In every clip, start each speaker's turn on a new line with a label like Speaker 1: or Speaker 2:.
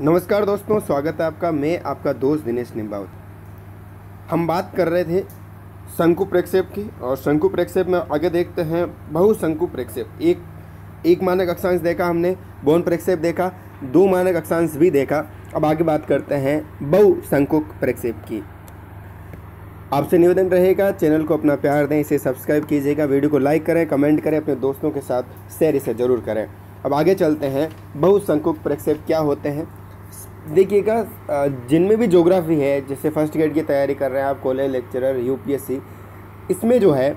Speaker 1: नमस्कार दोस्तों स्वागत है आपका मैं आपका दोस्त दिनेश निम्बावत हम बात कर रहे थे शंकु प्रक्षेप की और शंकु प्रक्षेप में आगे देखते हैं बहु शंकु प्रक्षेप एक एक मानक अक्षांश देखा हमने बोन प्रक्षेप देखा दो मानक अक्षांश भी देखा अब आगे बात करते हैं बहु शंकु प्रक्षेप की आपसे निवेदन रहेगा चैनल को अपना प्यार दें इसे सब्सक्राइब कीजिएगा वीडियो को लाइक करें कमेंट करें अपने दोस्तों के साथ शेयर इसे ज़रूर करें अब आगे चलते हैं बहुसंकुक प्रक्षेप क्या होते हैं देखिएगा जिनमें भी जोग्राफ़ी है जैसे फर्स्ट ग्रेड की तैयारी कर रहे हैं आप कॉलेज लेक्चरर यूपीएससी इसमें जो है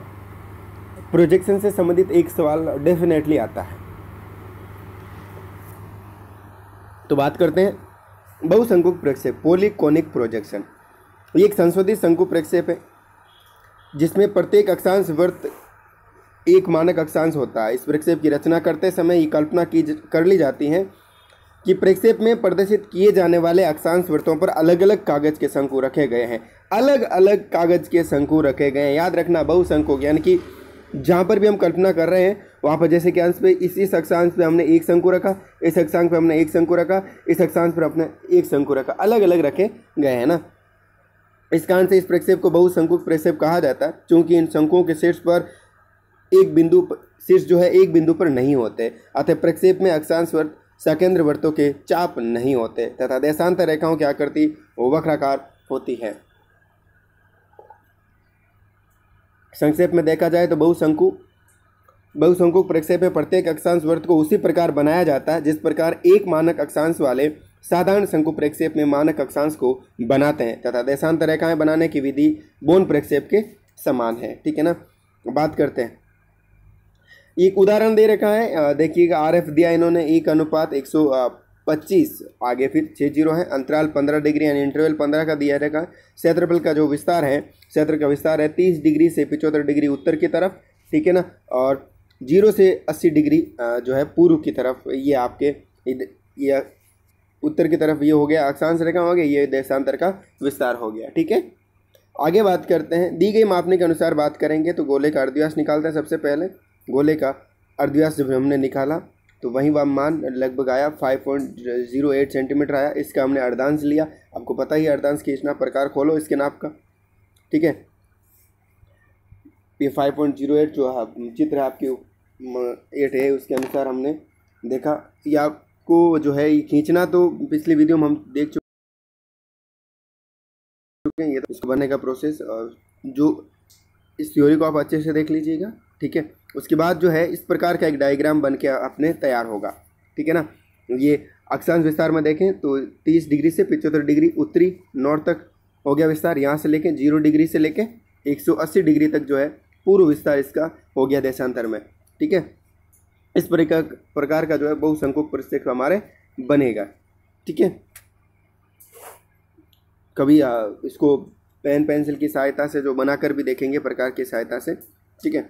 Speaker 1: प्रोजेक्शन से संबंधित एक सवाल डेफिनेटली आता है तो बात करते हैं बहुशंकुक प्रक्षेप पोलिकोनिक प्रोजेक्शन ये एक संशोधित शंकु प्रक्षेप है जिसमें प्रत्येक अक्षांश वर्त एक मानक अक्षांश होता है इस प्रक्षेप की रचना करते समय ये कल्पना की कर ली जाती है कि प्रक्षेप में प्रदर्शित किए जाने वाले अक्षांश वृत्तों पर अलग अलग कागज के शंकु रखे गए हैं अलग अलग कागज के शंकु रखे गए हैं याद रखना बहुशंकु यानी कि जहाँ पर भी हम कल्पना कर रहे हैं वहाँ पर जैसे कि अंश पे इस इस अक्षांश पे हमने एक शंकु रखा इस अक्षांश पे हमने एक शंकु रखा इस अक्षांश पर अपने एक शंकु रखा अलग अलग रखे गए हैं ना इस कारण से इस प्रक्षेप को बहुशंकुक प्रक्षेप कहा जाता है चूँकि इन शंकुओं के शीर्ष पर एक बिंदु शीर्ष जो है एक बिंदु पर नहीं होते अतः प्रक्षेप में अक्षांश वर्त सकेंद्र वृत्तों के चाप नहीं होते तथा देशांतर रेखाओं की आकृति वक्राकार होती है संक्षेप में देखा जाए तो बहुशंकु बहुशंकुक प्रक्षेप में प्रत्येक अक्षांश वृत्त को उसी प्रकार बनाया जाता है जिस प्रकार एक मानक अक्षांश वाले साधारण शंकु प्रक्षेप में मानक अक्षांश को बनाते हैं तथा देशांतर रेखाएं बनाने की विधि बोन प्रक्षेप के समान है ठीक है ना बात करते हैं एक उदाहरण दे रखा है देखिएगा आर एफ दिया इन्होंने एक अनुपात एक सौ पच्चीस आगे फिर छः जीरो है अंतराल पंद्रह डिग्री यानी इंटरवल पंद्रह का दिया रखा क्षेत्रफल का जो विस्तार है क्षेत्र का विस्तार है तीस डिग्री से पिचहत्तर डिग्री उत्तर की तरफ ठीक है ना और जीरो से अस्सी डिग्री जो है पूर्व की तरफ ये आपके ये उत्तर की तरफ ये हो गया अक्षांश रेखा हो गया ये देशांतर का विस्तार हो गया ठीक है आगे बात करते हैं दी गई मापने के अनुसार बात करेंगे तो गोले का अर्धव्यास निकालते हैं सबसे पहले गोले का अर्धव्यास जब हमने निकाला तो वहीं वह मान लगभग आया five point zero eight centimetre आया इसका हमने अर्धांश लिया आपको पता ही अर्धांश की इतना प्रकार खोलो इसके नाप का ठीक है ये फाइव पॉइंट जीरो एट जो है चित्र है आपकी एट है उसके अनुसार हमने देखा ये आपको जो है ये खींचना तो पिछली वीडियो में हम देख चुके हैं ये तो इसको बनने का प्रोसेस और जो इस थ्योरी को आप अच्छे से देख लीजिएगा ठीक है उसके बाद जो है इस प्रकार का एक डायग्राम बन के अपने तैयार होगा ठीक है ना ये अक्षांश विस्तार में देखें तो तीस डिग्री से पिचहत्तर डिग्री उत्तरी नॉर्थ तक हो गया विस्तार यहाँ से लेके जीरो डिग्री से लेके 180 डिग्री तक जो है पूर्व विस्तार इसका हो गया देशांतर में ठीक है इस प्रकार प्रकार का जो है बहुसंख्यक परिस्थिति हमारे बनेगा ठीक है कभी इसको पेन पेंसिल की सहायता से जो बनाकर भी देखेंगे प्रकार की सहायता से ठीक है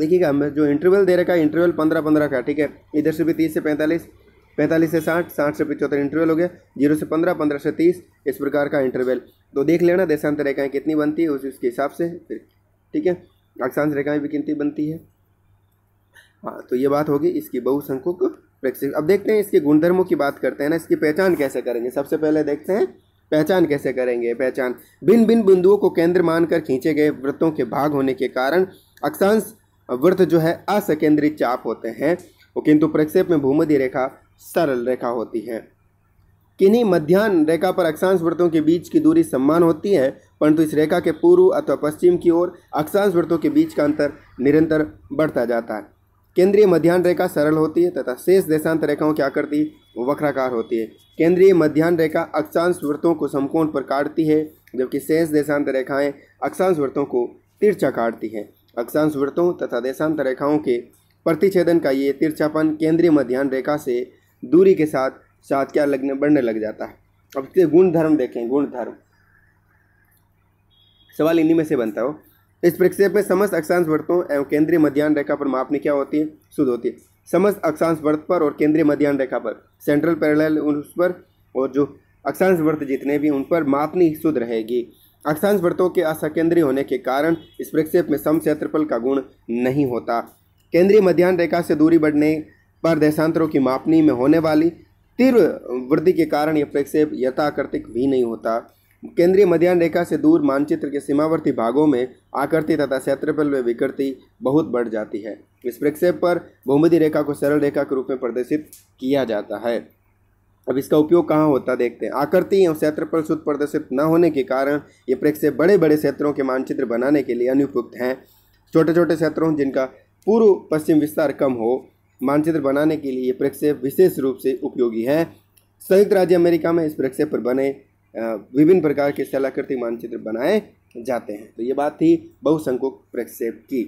Speaker 1: देखिएगा हमें जो इंटरवल दे रखा है इंटरवल पंद्रह पंद्रह का ठीक है इधर से भी तीस से पैंतालीस पैंतालीस से साठ साठ से पचहत्तर इंटरवल हो गया जीरो से पंद्रह पंद्रह से तीस इस प्रकार का इंटरवल तो देख लेना देशांतर रेखाएँ कितनी बनती है उस उसके हिसाब से फिर ठीक है अक्षांश रेखाएँ भी कितनी बनती है हाँ तो ये बात होगी इसकी बहुसंख्यक प्रेक्षक अब देखते हैं इसके गुणधर्मों की बात करते हैं ना इसकी पहचान कैसे करेंगे सबसे पहले देखते हैं पहचान कैसे करेंगे पहचान भिन्न भिन्न बिंदुओं को केंद्र मानकर खींचे गए व्रतों के भाग होने के कारण अक्षांश वृत्त जो है असकेंद्रित चाप होते हैं किंतु प्रक्षेप में भूमध्य रेखा सरल रेखा होती है किन्हीं मध्यान्ह रेखा पर अक्षांश वृत्तों के बीच की दूरी सम्मान होती है परंतु इस रेखा के पूर्व अथवा पश्चिम की ओर अक्षांश वृत्तों के बीच का अंतर निरंतर बढ़ता जाता है केंद्रीय मध्यान्ह रेखा सरल होती है तथा शेष देशांत रेखाओं क्या करती है वक्राकार होती है केंद्रीय मध्यान्ह रेखा अक्षांश वृत्तों को समकोण पर काटती है जबकि शेष देशांत रेखाएं अक्षांश वृत्तों को तिरछा काटती हैं अक्षांश वृत्तों तथा देशांतर रेखाओं के प्रतिच्छेदन का ये तिरछापन केंद्रीय मध्यान्ह रेखा से दूरी के साथ साथ क्या लगने बढ़ने लग जाता है अब इसके गुण धर्म देखें गुण धर्म सवाल इन्हीं में से बनता हो इस प्रक्षेप में समस्त अक्षांश व्रतों एवं केंद्रीय मध्यान्ह रेखा पर मापनी क्या होती है शुद्ध होती है समस्त अक्षांश व्रत पर और केंद्रीय मध्यान्ह रेखा पर सेंट्रल पैरेलल उस पर और जो अक्षांश व्रत जितने भी उन पर मापनी शुद्ध रहेगी अक्षांश वृत्तों के असकेंद्रीय होने के कारण इस प्रक्षेप में सम क्षेत्रफल का गुण नहीं होता केंद्रीय मध्यान्ह रेखा से दूरी बढ़ने पर देशांतरों की मापनी में होने वाली तीव्र वृद्धि के कारण यह प्रक्षेप यथाकर्तिक भी नहीं होता केंद्रीय मध्यान्ह रेखा से दूर मानचित्र के सीमावर्ती भागों में आकृति तथा क्षेत्रफल में विकृति बहुत बढ़ जाती है इस प्रक्षेप पर भूमिधि रेखा को सरल रेखा के रूप में प्रदर्शित किया जाता है अब इसका उपयोग कहाँ होता देखते हैं आकृति एवं पर शुद्ध प्रदर्शित न होने के कारण ये प्रक्षेप बड़े बड़े क्षेत्रों के मानचित्र बनाने के लिए अनुपयुक्त हैं छोटे छोटे क्षेत्रों जिनका पूर्व पश्चिम विस्तार कम हो मानचित्र बनाने के लिए ये प्रक्षेप विशेष रूप से उपयोगी है संयुक्त राज्य अमेरिका में इस प्रक्षेप पर बने विभिन्न प्रकार के स्थलाकृतिक मानचित्र बनाए जाते हैं तो ये बात थी बहुसंख्यक प्रक्षेप की